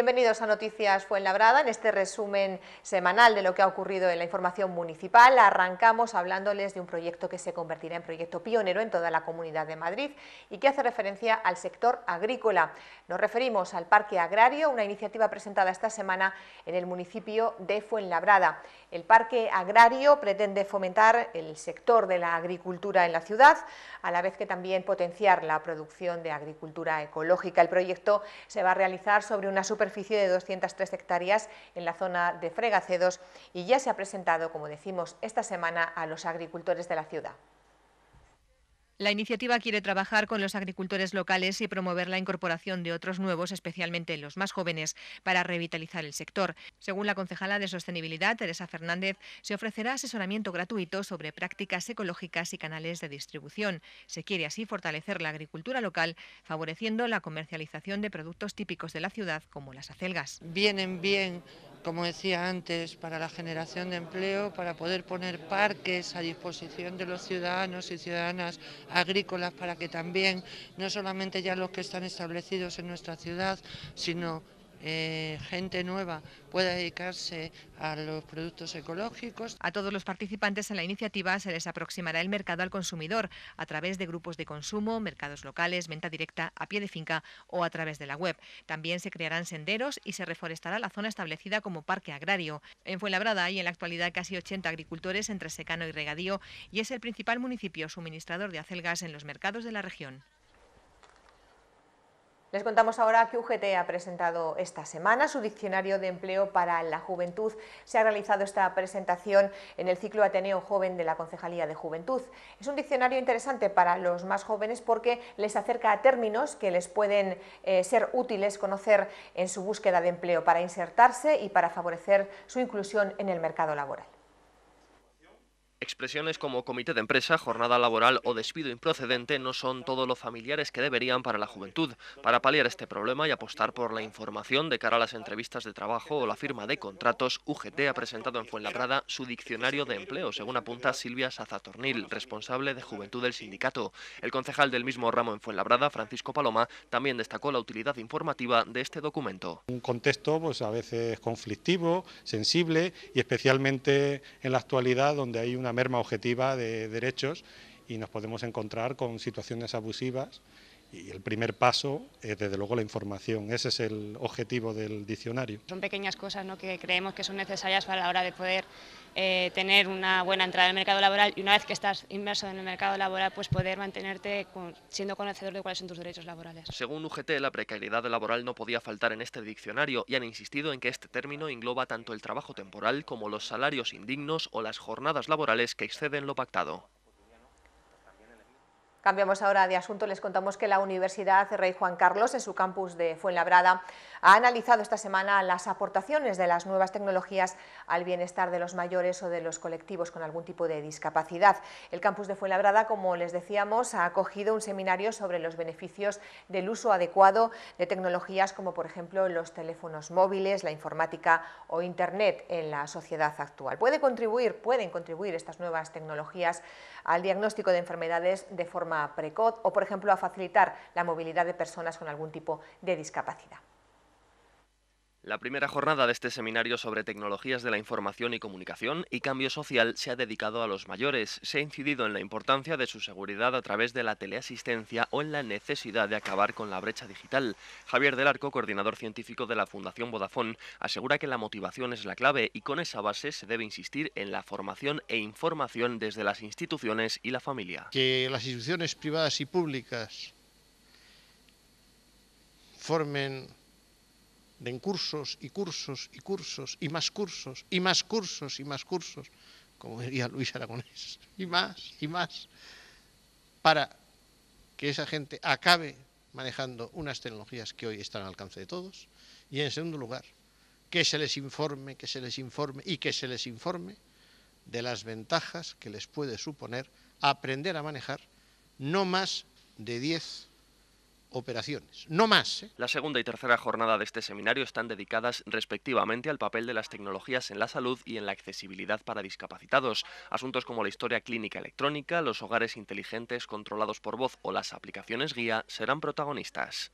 Bienvenidos a Noticias Fuenlabrada en este resumen semanal de lo que ha ocurrido en la información municipal. Arrancamos hablándoles de un proyecto que se convertirá en proyecto pionero en toda la Comunidad de Madrid y que hace referencia al sector agrícola. Nos referimos al Parque Agrario, una iniciativa presentada esta semana en el municipio de Fuenlabrada. El parque agrario pretende fomentar el sector de la agricultura en la ciudad, a la vez que también potenciar la producción de agricultura ecológica. El proyecto se va a realizar sobre una superficie de 203 hectáreas en la zona de Fregacedos y ya se ha presentado, como decimos, esta semana a los agricultores de la ciudad. La iniciativa quiere trabajar con los agricultores locales y promover la incorporación de otros nuevos, especialmente los más jóvenes, para revitalizar el sector. Según la concejala de Sostenibilidad, Teresa Fernández, se ofrecerá asesoramiento gratuito sobre prácticas ecológicas y canales de distribución. Se quiere así fortalecer la agricultura local, favoreciendo la comercialización de productos típicos de la ciudad, como las acelgas. Vienen bien como decía antes, para la generación de empleo, para poder poner parques a disposición de los ciudadanos y ciudadanas agrícolas para que también no solamente ya los que están establecidos en nuestra ciudad, sino eh, gente nueva pueda dedicarse a los productos ecológicos. A todos los participantes en la iniciativa se les aproximará el mercado al consumidor a través de grupos de consumo, mercados locales, venta directa a pie de finca o a través de la web. También se crearán senderos y se reforestará la zona establecida como parque agrario. En Fuenlabrada hay en la actualidad casi 80 agricultores entre secano y regadío y es el principal municipio suministrador de acelgas en los mercados de la región. Les contamos ahora que UGT ha presentado esta semana su diccionario de empleo para la juventud. Se ha realizado esta presentación en el ciclo Ateneo Joven de la Concejalía de Juventud. Es un diccionario interesante para los más jóvenes porque les acerca a términos que les pueden eh, ser útiles conocer en su búsqueda de empleo para insertarse y para favorecer su inclusión en el mercado laboral. Expresiones como comité de empresa, jornada laboral o despido improcedente no son todos los familiares que deberían para la juventud. Para paliar este problema y apostar por la información de cara a las entrevistas de trabajo o la firma de contratos, UGT ha presentado en Fuenlabrada su diccionario de empleo, según apunta Silvia Sazatornil, responsable de juventud del sindicato. El concejal del mismo ramo en Fuenlabrada, Francisco Paloma, también destacó la utilidad informativa de este documento. Un contexto pues, a veces conflictivo, sensible y especialmente en la actualidad donde hay una merma objetiva de derechos y nos podemos encontrar con situaciones abusivas y el primer paso es, desde luego, la información. Ese es el objetivo del diccionario. Son pequeñas cosas que creemos que son necesarias para la hora de poder eh, tener una buena entrada al mercado laboral y una vez que estás inmerso en el mercado laboral, pues poder mantenerte siendo conocedor de cuáles son tus derechos laborales. Según UGT, la precariedad laboral no podía faltar en este diccionario y han insistido en que este término engloba tanto el trabajo temporal como los salarios indignos o las jornadas laborales que exceden lo pactado. Cambiamos ahora de asunto, les contamos que la Universidad Rey Juan Carlos, en su campus de Fuenlabrada, ha analizado esta semana las aportaciones de las nuevas tecnologías al bienestar de los mayores o de los colectivos con algún tipo de discapacidad. El campus de Fuenlabrada, como les decíamos, ha acogido un seminario sobre los beneficios del uso adecuado de tecnologías como, por ejemplo, los teléfonos móviles, la informática o Internet en la sociedad actual. Puede contribuir, pueden contribuir estas nuevas tecnologías al diagnóstico de enfermedades de forma precoz o, por ejemplo, a facilitar la movilidad de personas con algún tipo de discapacidad. La primera jornada de este seminario sobre tecnologías de la información y comunicación y cambio social se ha dedicado a los mayores. Se ha incidido en la importancia de su seguridad a través de la teleasistencia o en la necesidad de acabar con la brecha digital. Javier del Arco, coordinador científico de la Fundación Vodafone, asegura que la motivación es la clave y con esa base se debe insistir en la formación e información desde las instituciones y la familia. Que las instituciones privadas y públicas formen den cursos y cursos y cursos y más cursos y más cursos y más cursos, como diría Luis Aragonés, y más y más, para que esa gente acabe manejando unas tecnologías que hoy están al alcance de todos. Y en segundo lugar, que se les informe, que se les informe y que se les informe de las ventajas que les puede suponer aprender a manejar no más de 10 operaciones, no más. ¿eh? La segunda y tercera jornada de este seminario están dedicadas respectivamente al papel de las tecnologías en la salud y en la accesibilidad para discapacitados. Asuntos como la historia clínica electrónica, los hogares inteligentes controlados por voz o las aplicaciones guía serán protagonistas.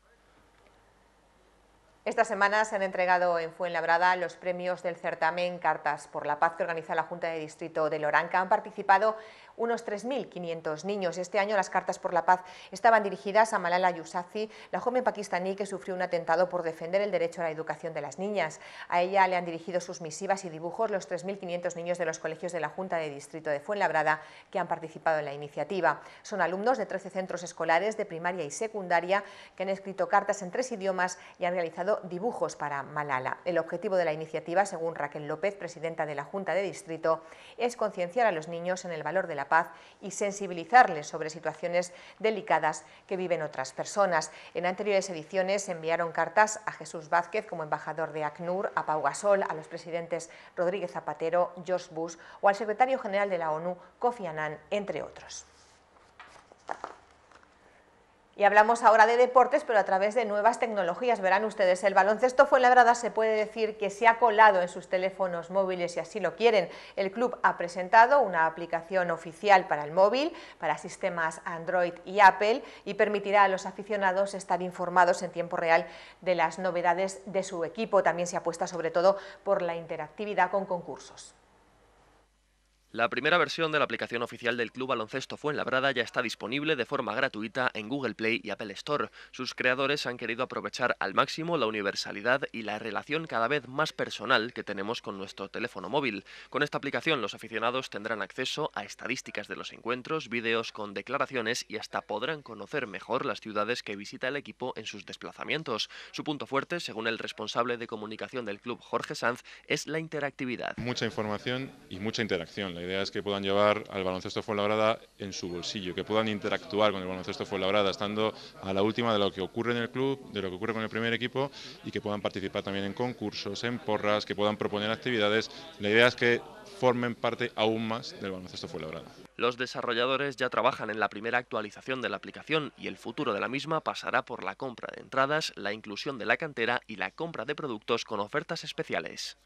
Esta semana se han entregado en Fuenlabrada los premios del certamen Cartas por la Paz que organiza la Junta de Distrito de Loranca. Han participado unos 3.500 niños. Este año las cartas por la paz estaban dirigidas a Malala Yousafzai, la joven pakistaní que sufrió un atentado por defender el derecho a la educación de las niñas. A ella le han dirigido sus misivas y dibujos los 3.500 niños de los colegios de la Junta de Distrito de Fuenlabrada que han participado en la iniciativa. Son alumnos de 13 centros escolares de primaria y secundaria que han escrito cartas en tres idiomas y han realizado dibujos para Malala. El objetivo de la iniciativa, según Raquel López, presidenta de la Junta de Distrito, es concienciar a los niños en el valor de la paz y sensibilizarles sobre situaciones delicadas que viven otras personas. En anteriores ediciones enviaron cartas a Jesús Vázquez como embajador de ACNUR, a Pau Gasol, a los presidentes Rodríguez Zapatero, George Bush o al secretario general de la ONU, Kofi Annan, entre otros. Y hablamos ahora de deportes, pero a través de nuevas tecnologías. Verán ustedes, el baloncesto fue verdad, se puede decir que se ha colado en sus teléfonos móviles, y así lo quieren. El club ha presentado una aplicación oficial para el móvil, para sistemas Android y Apple, y permitirá a los aficionados estar informados en tiempo real de las novedades de su equipo. También se apuesta sobre todo por la interactividad con concursos. La primera versión de la aplicación oficial del Club Baloncesto Fuenlabrada ya está disponible de forma gratuita en Google Play y Apple Store. Sus creadores han querido aprovechar al máximo la universalidad y la relación cada vez más personal que tenemos con nuestro teléfono móvil. Con esta aplicación los aficionados tendrán acceso a estadísticas de los encuentros, vídeos con declaraciones y hasta podrán conocer mejor las ciudades que visita el equipo en sus desplazamientos. Su punto fuerte, según el responsable de comunicación del club Jorge Sanz, es la interactividad. Mucha información y mucha interacción idea es que puedan llevar al baloncesto Fuenlabrada en su bolsillo, que puedan interactuar con el baloncesto Fuenlabrada, estando a la última de lo que ocurre en el club, de lo que ocurre con el primer equipo y que puedan participar también en concursos, en porras, que puedan proponer actividades. La idea es que formen parte aún más del baloncesto Fuenlabrada. Los desarrolladores ya trabajan en la primera actualización de la aplicación y el futuro de la misma pasará por la compra de entradas, la inclusión de la cantera y la compra de productos con ofertas especiales.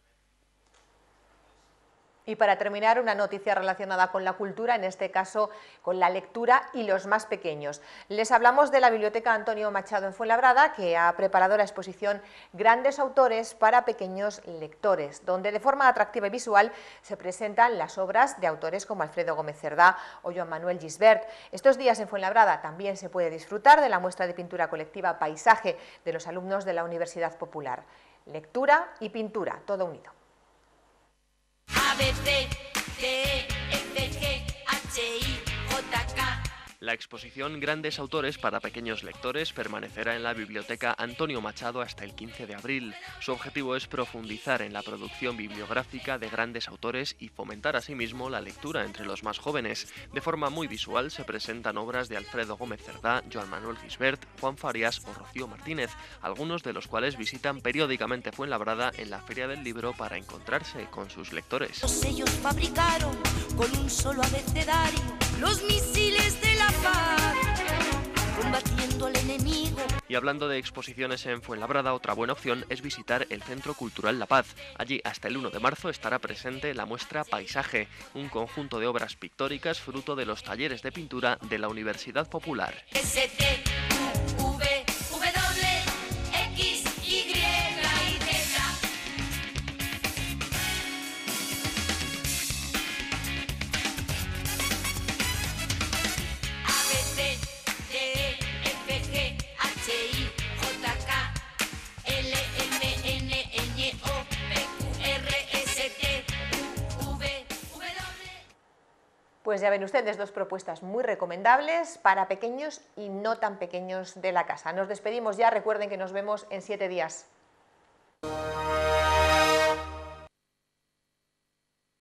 Y para terminar, una noticia relacionada con la cultura, en este caso con la lectura y los más pequeños. Les hablamos de la Biblioteca Antonio Machado en Fuenlabrada, que ha preparado la exposición Grandes autores para pequeños lectores, donde de forma atractiva y visual se presentan las obras de autores como Alfredo Gómez Cerdá o Joan Manuel Gisbert. Estos días en Fuenlabrada también se puede disfrutar de la muestra de pintura colectiva Paisaje de los alumnos de la Universidad Popular. Lectura y pintura, todo unido. bet they, they. La exposición Grandes Autores para Pequeños Lectores permanecerá en la Biblioteca Antonio Machado hasta el 15 de abril. Su objetivo es profundizar en la producción bibliográfica de grandes autores y fomentar asimismo la lectura entre los más jóvenes. De forma muy visual se presentan obras de Alfredo Gómez Cerdá, Joan Manuel Gisbert, Juan Farias o Rocío Martínez, algunos de los cuales visitan periódicamente Fuenlabrada en la Feria del Libro para encontrarse con sus lectores. ellos fabricaron con un solo abecedario los misiles y hablando de exposiciones en Fuenlabrada, otra buena opción es visitar el Centro Cultural La Paz. Allí hasta el 1 de marzo estará presente la muestra Paisaje, un conjunto de obras pictóricas fruto de los talleres de pintura de la Universidad Popular. Pues ya ven ustedes dos propuestas muy recomendables para pequeños y no tan pequeños de la casa. Nos despedimos ya, recuerden que nos vemos en siete días.